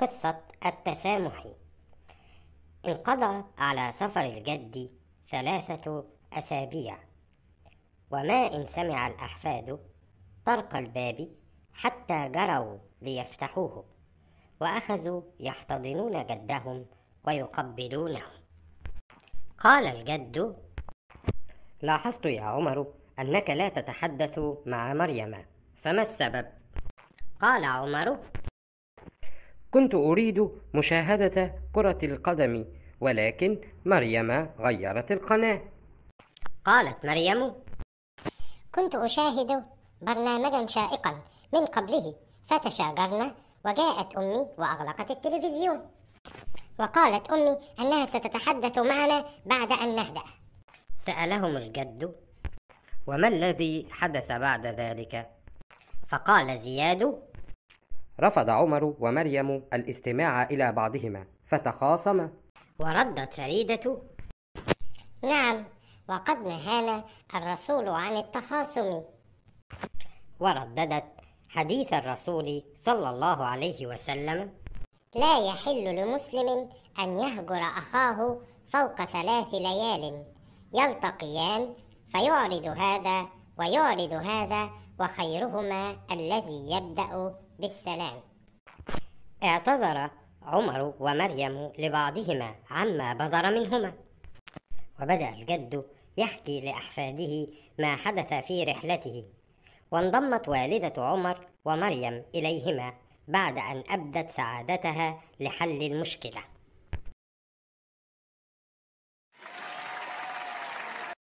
قصة التسامح انقضى على سفر الجد ثلاثة أسابيع وما إن سمع الأحفاد طرق الباب حتى جروا ليفتحوه وأخذوا يحتضنون جدهم ويقبلونه قال الجد لاحظت يا عمر أنك لا تتحدث مع مريم فما السبب؟ قال عمر كنت أريد مشاهدة كرة القدم ولكن مريم غيرت القناة قالت مريم كنت أشاهد برنامجا شائقا من قبله فتشاجرنا وجاءت أمي وأغلقت التلفزيون وقالت أمي أنها ستتحدث معنا بعد أن نهدأ سألهم الجد وما الذي حدث بعد ذلك فقال زياد رفض عمر ومريم الاستماع إلى بعضهما فتخاصما وردت فريدة نعم وقد نهانا الرسول عن التخاصم ورددت حديث الرسول صلى الله عليه وسلم لا يحل لمسلم أن يهجر أخاه فوق ثلاث ليال يلتقيان فيعرض هذا ويعرض هذا وخيرهما الذي يبدأ بالسلام اعتذر عمر ومريم لبعضهما عما بذر منهما وبدأ الجد يحكي لأحفاده ما حدث في رحلته وانضمت والدة عمر ومريم إليهما بعد أن أبدت سعادتها لحل المشكلة